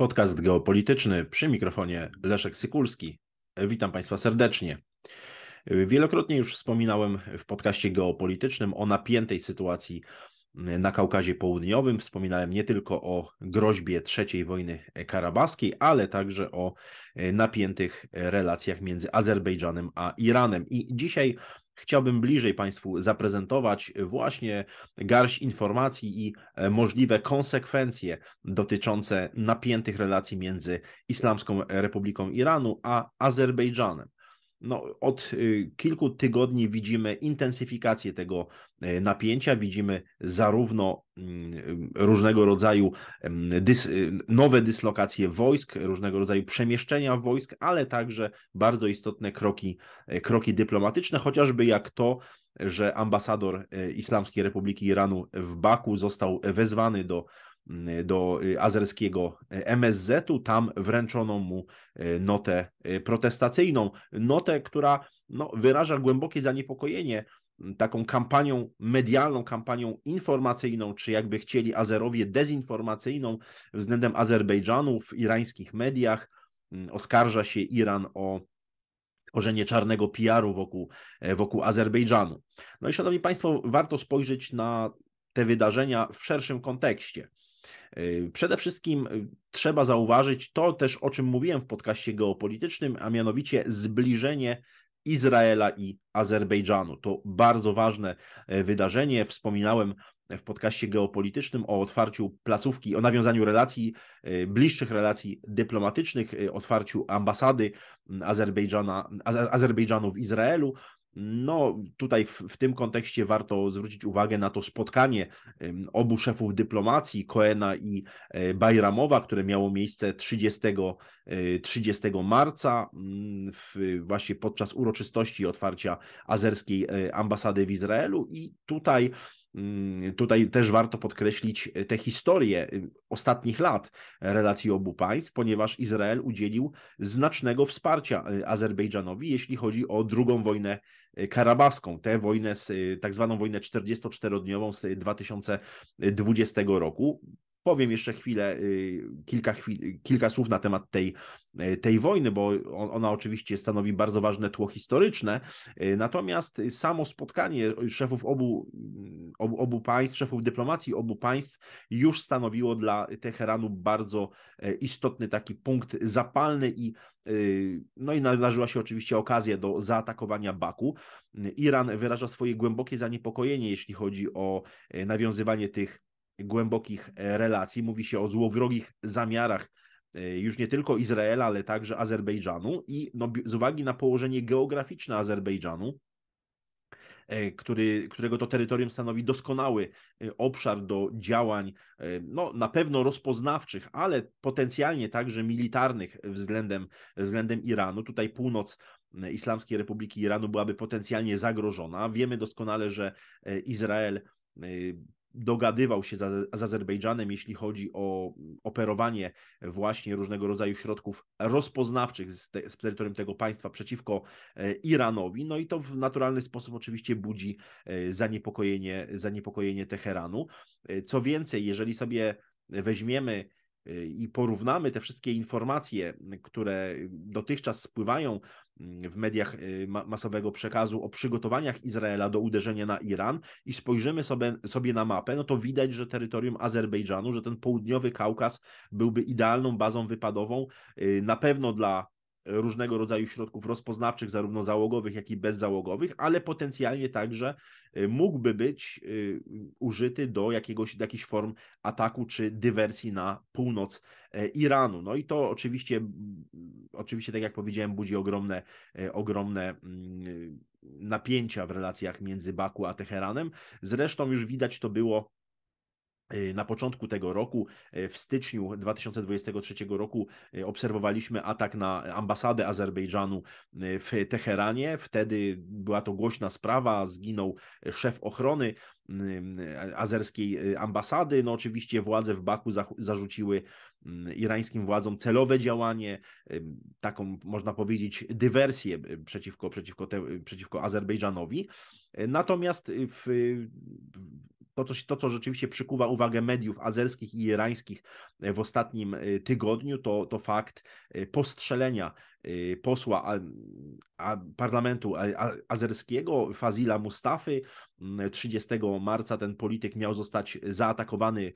Podcast geopolityczny przy mikrofonie Leszek Sykulski. Witam Państwa serdecznie. Wielokrotnie już wspominałem w podcaście geopolitycznym o napiętej sytuacji na Kaukazie Południowym. Wspominałem nie tylko o groźbie III wojny karabaskiej, ale także o napiętych relacjach między Azerbejdżanem a Iranem. I dzisiaj chciałbym bliżej Państwu zaprezentować właśnie garść informacji i e, możliwe konsekwencje dotyczące napiętych relacji między Islamską Republiką Iranu a Azerbejdżanem no, od y, kilku tygodni widzimy intensyfikację tego e, napięcia, widzimy zarówno mm, y, różnego rodzaju mm, dys, y, nowe dyslokacje wojsk, różnego rodzaju przemieszczenia wojsk, ale także bardzo istotne kroki, e, kroki dyplomatyczne, chociażby jak to, że ambasador e, Islamskiej Republiki Iranu w Baku został wezwany do do y, azerskiego e, MSZ-u. Tam wręczono mu e, notę e, protestacyjną, notę, która no, wyraża głębokie zaniepokojenie taką kampanią medialną, kampanią informacyjną, czy jakby chcieli Azerowie dezinformacyjną względem Azerbejdżanu w irańskich mediach. Oskarża się Iran o tworzenie czarnego PR-u wokół, wokół Azerbejdżanu. No i szanowni Państwo, warto spojrzeć na te wydarzenia w szerszym kontekście. Y, przede wszystkim y, trzeba zauważyć to też, o czym mówiłem w podcaście geopolitycznym, a mianowicie zbliżenie Izraela i Azerbejdżanu. To bardzo ważne e, wydarzenie. Wspominałem w podcaście geopolitycznym o otwarciu placówki, o nawiązaniu relacji, e, bliższych relacji dyplomatycznych, e, otwarciu ambasady Azerbejdżana, Azerbejdżanu w Izraelu. No, tutaj w, w, tym kontekście warto zwrócić uwagę na to spotkanie obu szefów dyplomacji, Koena i e, Bajramowa, które miało miejsce 30, 30 e, marca, mm, w, właśnie podczas uroczystości otwarcia azerskiej e, ambasady w Izraelu. I tutaj Mm, tutaj też warto podkreślić e, tę historię y, ostatnich lat relacji obu państw, ponieważ Izrael udzielił znacznego wsparcia e, Azerbejdżanowi, jeśli chodzi o drugą wojnę e, karabaską, tę wojnę, tak zwaną wojnę 44-dniową z 2020 roku powiem jeszcze chwilę, y, kilka, chwil, kilka słów na temat tej, y, tej wojny, bo ona oczywiście stanowi bardzo ważne tło historyczne. Y, natomiast samo spotkanie szefów obu, obu, obu państw, szefów dyplomacji obu państw już stanowiło dla Teheranu bardzo e, istotny taki punkt zapalny i no i nadarzyła się oczywiście okazja do zaatakowania Baku. Iran wyraża swoje głębokie zaniepokojenie, jeśli chodzi o e, nawiązywanie tych głębokich e, relacji, mówi się o złowrogich zamiarach e, już nie tylko Izraela, ale także Azerbejdżanu i no, z uwagi na położenie geograficzne Azerbejdżanu, e, który, którego to terytorium stanowi doskonały obszar do działań, no, na pewno rozpoznawczych, ale potencjalnie także militarnych względem, względem Iranu. Tutaj północ Islamskiej Republiki Iranu byłaby potencjalnie zagrożona. Wiemy doskonale, że Izrael dogadywał się z, Azerbejdżanem, jeśli chodzi o operowanie właśnie różnego rodzaju środków rozpoznawczych z, te, z terytorium tego państwa przeciwko e, Iranowi. No i to w naturalny sposób oczywiście budzi e, zaniepokojenie, zaniepokojenie Teheranu. E, co więcej, jeżeli sobie weźmiemy i porównamy te wszystkie informacje, które dotychczas spływają w mediach y, masowego przekazu o przygotowaniach Izraela do uderzenia na Iran i spojrzymy sobie, sobie na mapę, no to widać, że terytorium Azerbejdżanu, że ten południowy Kaukaz byłby idealną bazą wypadową y, na pewno dla różnego rodzaju środków rozpoznawczych, zarówno załogowych, jak i bezzałogowych, ale potencjalnie także y, mógłby być y, użyty do jakiegoś, jakichś form ataku czy dywersji na północ e, Iranu. No i to oczywiście, oczywiście tak jak powiedziałem, budzi ogromne, e, ogromne mm, napięcia w relacjach między Baku a Teheranem. Zresztą już widać to było Y, na początku tego roku, y, w styczniu 2023 roku, y, obserwowaliśmy atak na ambasadę Azerbejdżanu w Teheranie. Wtedy była to głośna sprawa, zginął szef ochrony azerskiej ambasady. No oczywiście władze w Baku zarzuciły irańskim władzom celowe działanie, taką można powiedzieć dywersję przeciwko, przeciwko, te, przeciwko Azerbejdżanowi. Natomiast w, to, co, to, co rzeczywiście przykuwa uwagę mediów azerskich i irańskich e, w ostatnim e, tygodniu, to, to fakt e, postrzelenia posła a, a parlamentu azerskiego Fazila Mustafy. Mm, 30 marca ten polityk miał zostać zaatakowany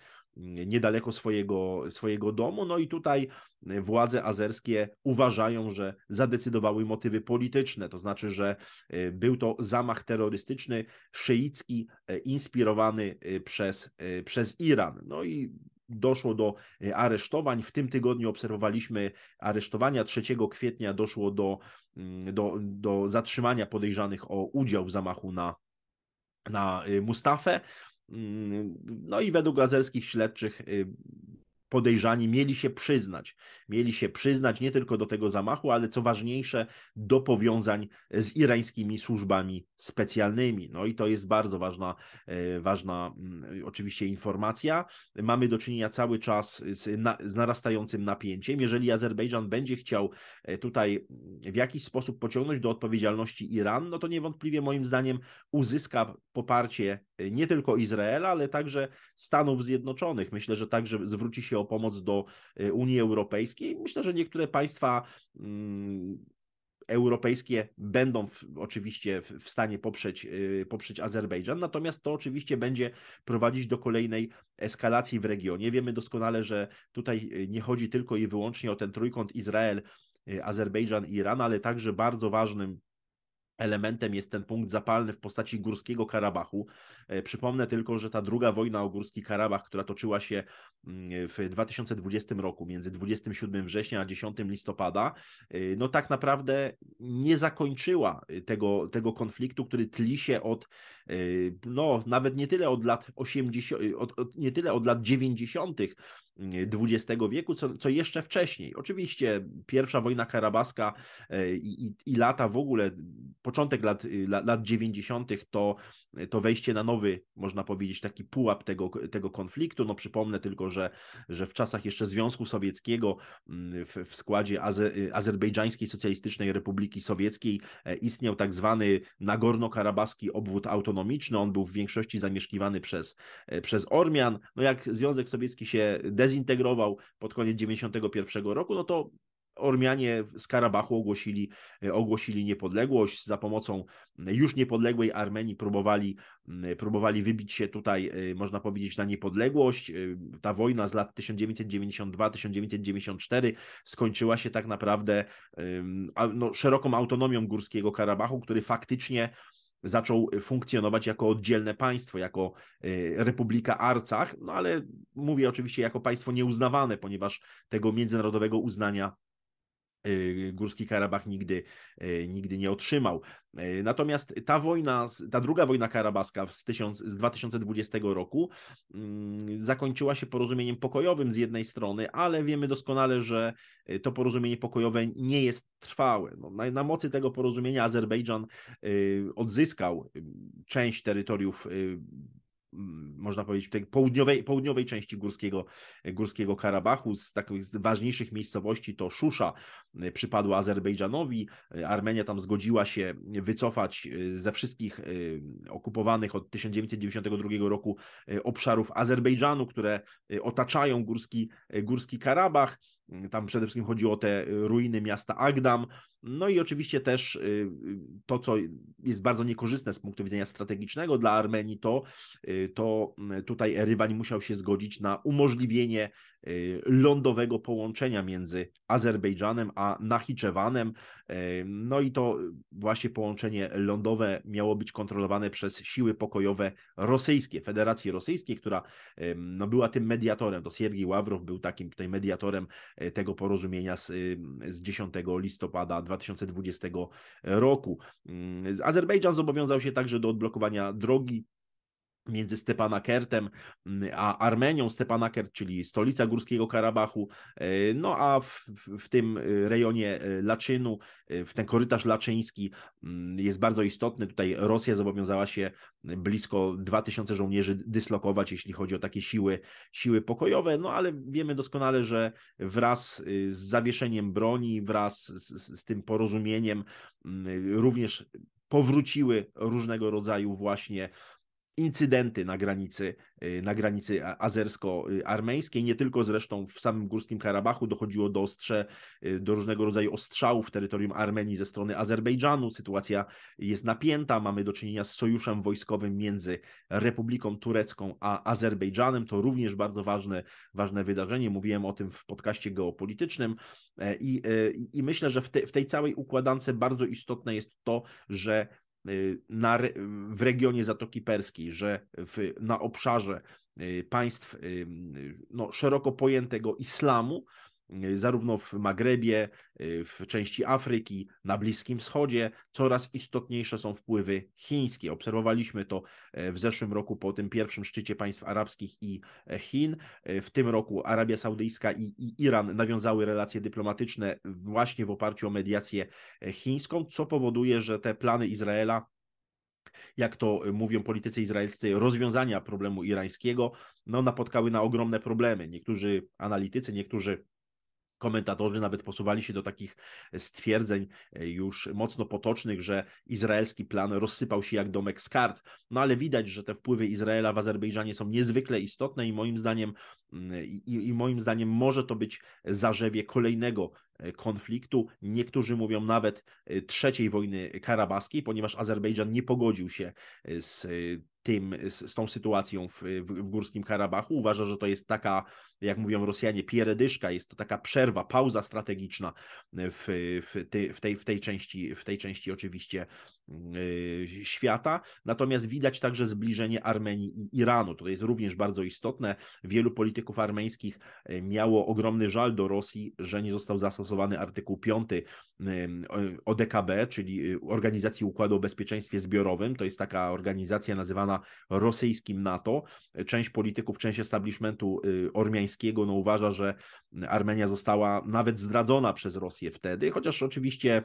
niedaleko swojego, swojego domu. No i tutaj władze azerskie uważają, że zadecydowały motywy polityczne, to znaczy, że e, był to zamach terrorystyczny szyicki, e, inspirowany e, przez, przez Iran. No i doszło do aresztowań. W tym tygodniu obserwowaliśmy aresztowania. 3 kwietnia doszło do, mm, do, do zatrzymania podejrzanych o udział w zamachu na na Mustafę. Mm, no i według azerskich śledczych y, podejrzani mieli się przyznać. Mieli się przyznać nie tylko do tego zamachu, ale co ważniejsze, do powiązań z irańskimi służbami specjalnymi. No i to jest bardzo ważna, e, ważna mm, oczywiście informacja. Mamy do czynienia cały czas z, na, z narastającym napięciem. Jeżeli Azerbejdżan będzie chciał e, tutaj w jakiś sposób pociągnąć do odpowiedzialności Iran, no to niewątpliwie moim zdaniem uzyska poparcie e, nie tylko Izraela, ale także Stanów Zjednoczonych. Myślę, że także zwróci się o pomoc do y, Unii Europejskiej. Myślę, że niektóre państwa mm, europejskie będą w, oczywiście w stanie poprzeć, y, poprzeć Azerbejdżan, natomiast to oczywiście będzie prowadzić do kolejnej eskalacji w regionie. Wiemy doskonale, że tutaj y, nie chodzi tylko i wyłącznie o ten trójkąt Izrael. Azerbejdżan i Iran, ale także bardzo ważnym elementem jest ten punkt zapalny w postaci Górskiego Karabachu. E, przypomnę tylko, że ta druga wojna o Górski Karabach, która toczyła się mm, w 2020 roku między 27 września a 10 listopada, e, no tak naprawdę nie zakończyła tego, tego konfliktu, który tli się od e, no nawet nie tyle od lat 80, od, od, nie tyle od lat 90., XX y, wieku, co, co jeszcze wcześniej. Oczywiście pierwsza wojna karabaska e, i, i, i lata w ogóle, początek lat, y, lat, lat 90. To, y, to wejście na nowy, można powiedzieć, taki pułap tego, tego konfliktu. No przypomnę tylko, że, że w czasach jeszcze Związku Sowieckiego mm, w, w składzie Azer, Azerbejdżańskiej Socjalistycznej Republiki Sowieckiej e, istniał tak zwany Nagorno-Karabaski obwód autonomiczny. On był w większości zamieszkiwany przez, e, przez Ormian. No jak Związek Sowiecki się dezintegrował pod koniec 1991 roku, no to Ormianie z Karabachu ogłosili, e, ogłosili niepodległość. Za pomocą już niepodległej Armenii próbowali, próbowali wybić się tutaj, e, można powiedzieć, na niepodległość. E, ta wojna z lat 1992-1994 skończyła się tak naprawdę no, szeroką autonomią górskiego Karabachu, który faktycznie zaczął y, funkcjonować jako oddzielne państwo, jako y, Republika Arcach, no ale mówię oczywiście jako państwo nieuznawane, ponieważ tego międzynarodowego uznania Y, Górski Karabach nigdy, y, nigdy nie otrzymał. Y, natomiast ta wojna, ta druga wojna karabaska z, z 2020 roku mm, zakończyła się porozumieniem pokojowym z jednej strony, ale wiemy doskonale, że to porozumienie pokojowe nie jest trwałe. No, na, na, mocy tego porozumienia Azerbejdżan odzyskał część terytoriów można powiedzieć, w tej południowej, południowej części górskiego, górskiego Karabachu. Z takich ważniejszych miejscowości to Szusza e, przypadła Azerbejdżanowi. E, Armenia tam zgodziła się wycofać e, ze wszystkich okupowanych od 1992 roku obszarów Azerbejdżanu, które otaczają górski, górski Karabach. Tam przede wszystkim chodziło o te y, ruiny miasta Agdam. No i oczywiście też y, y, to, co jest bardzo niekorzystne z punktu widzenia strategicznego dla Armenii, to, to mm, tutaj Erywań musiał się zgodzić na umożliwienie Y, lądowego połączenia między Azerbejdżanem a Nachiczewanem. Y, no i to właśnie połączenie lądowe miało być kontrolowane przez siły pokojowe rosyjskie, Federacji Rosyjskiej, która y, no, była tym mediatorem. To Siergiej Ławrow był takim tutaj mediatorem tego porozumienia z, z 10 listopada 2020 roku. Azerbejdżan zobowiązał się także do odblokowania drogi między Stepanakertem a Armenią. Stepanakert, czyli stolica Górskiego Karabachu, e, no a w, w, tym e, rejonie e, Laczynu, w ten korytarz laczyński jest bardzo istotny. Tutaj Rosja zobowiązała się blisko 2000 żołnierzy dyslokować, jeśli chodzi o takie siły, siły pokojowe, no ale wiemy doskonale, że wraz y, z zawieszeniem broni, wraz z, z tym porozumieniem również powróciły różnego rodzaju właśnie incydenty na granicy, y, na granicy azersko-armeńskiej. Nie tylko zresztą w samym Górskim Karabachu dochodziło do, ostrze, y, do różnego rodzaju ostrzałów w terytorium Armenii ze strony Azerbejdżanu. Sytuacja jest napięta. Mamy do czynienia z sojuszem wojskowym między Republiką Turecką a Azerbejdżanem. To również bardzo ważne, ważne wydarzenie. Mówiłem o tym w podcaście geopolitycznym e, i, e, i myślę, że w, te, w tej całej układance bardzo istotne jest to, że Y, na, w regionie Zatoki Perskiej, że w, na obszarze y, państw no, szeroko pojętego islamu Y, zarówno w Magrebie, y, w części Afryki, na Bliskim Wschodzie coraz istotniejsze są wpływy chińskie. Obserwowaliśmy to e, w zeszłym roku po tym pierwszym szczycie państw arabskich i e, Chin. E, w tym roku Arabia Saudyjska i, Iran nawiązały relacje dyplomatyczne właśnie w oparciu o mediację chińską, co powoduje, że te plany Izraela jak to mówią politycy izraelscy, rozwiązania problemu irańskiego, no, napotkały na ogromne problemy. Niektórzy analitycy, niektórzy Komentatorzy nawet posuwali się do takich e, stwierdzeń e, już mocno potocznych, że izraelski plan rozsypał się jak domek z kart. No ale widać, że te wpływy Izraela w Azerbejdżanie są niezwykle istotne i moim zdaniem, mm, i, i moim zdaniem może to być zarzewie kolejnego e, konfliktu. Niektórzy mówią nawet trzeciej wojny karabaskiej, ponieważ Azerbejdżan nie pogodził się z tym, z, tą sytuacją w, w, w Górskim Karabachu. Uważa, że to jest taka jak mówią Rosjanie, pieredyszka, jest to taka przerwa, pauza strategiczna w, w, w, tej, w, tej, części, w tej części oczywiście y, świata. Natomiast widać także zbliżenie Armenii i Iranu. To jest również bardzo istotne. Wielu polityków armeńskich y, miało ogromny żal do Rosji, że nie został zastosowany artykuł 5 y, ODKB, czyli Organizacji Układu o Bezpieczeństwie Zbiorowym. To jest taka organizacja nazywana rosyjskim NATO. Część polityków, część establishmentu ormiańskiego no, uważa, że Armenia została nawet zdradzona przez Rosję wtedy, chociaż oczywiście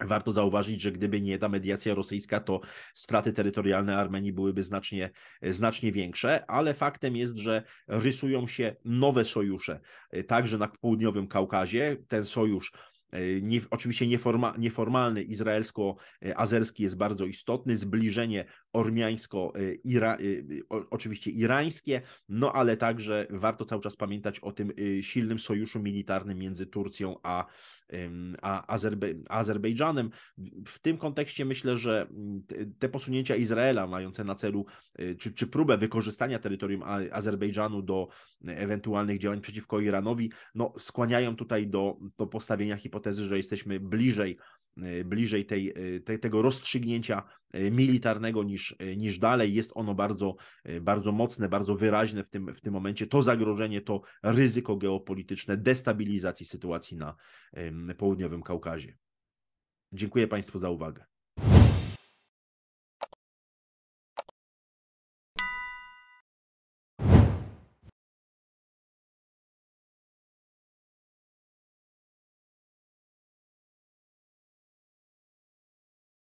Warto zauważyć, że gdyby nie ta mediacja rosyjska, to straty terytorialne Armenii byłyby znacznie, znacznie większe, ale faktem jest, że rysują się nowe sojusze, także na południowym Kaukazie. Ten sojusz e, nie, oczywiście nieforma, nieformalny izraelsko-azerski jest bardzo istotny. Zbliżenie ormiańsko, y, ira, y, y, oczywiście irańskie, no ale także warto cały czas pamiętać o tym silnym sojuszu militarnym między Turcją a, a Azerbe Azerbejdżanem. W tym kontekście myślę, że mm, te posunięcia Izraela mające na celu, czy, czy próbę wykorzystania terytorium Azerbejdżanu do ewentualnych działań przeciwko Iranowi, no skłaniają tutaj do, do postawienia hipotezy, że jesteśmy bliżej E, bliżej tej, e, te, tego rozstrzygnięcia e, militarnego niż, niż dalej. Jest ono bardzo, bardzo mocne, bardzo wyraźne w tym, w tym momencie. To zagrożenie, to ryzyko geopolityczne destabilizacji sytuacji na południowym Kaukazie. Dziękuję Państwu za uwagę.